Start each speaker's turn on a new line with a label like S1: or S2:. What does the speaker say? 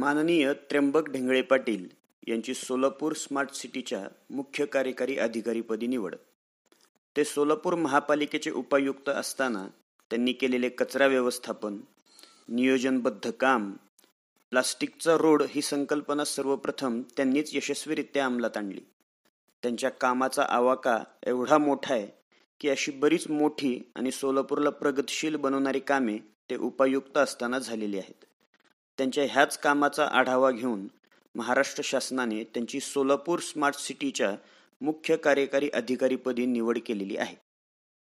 S1: माननीय त्र्यंबक ढेंगळे पाटील यांची सोलापूर स्मार्ट सिटीच्या मुख्य कार्यकारी अधिकारीपदी निवड ते सोलापूर महापालिकेचे उपायुक्त असताना त्यांनी केलेले कचरा व्यवस्थापन नियोजनबद्ध काम प्लास्टिकचा रोड ही संकल्पना सर्वप्रथम त्यांनीच यशस्वीरित्या अंमलात आणली त्यांच्या कामाचा आवाका एवढा मोठा आहे की अशी बरीच मोठी आणि सोलापूरला प्रगतशील बनवणारी कामे ते उपायुक्त असताना झालेली आहेत त्यांच्या ह्याच कामाचा आढावा घेऊन महाराष्ट्र शासनाने त्यांची सोलापूर स्मार्ट सिटीच्या मुख्य कार्यकारी अधिकारीपदी निवड केलेली आहे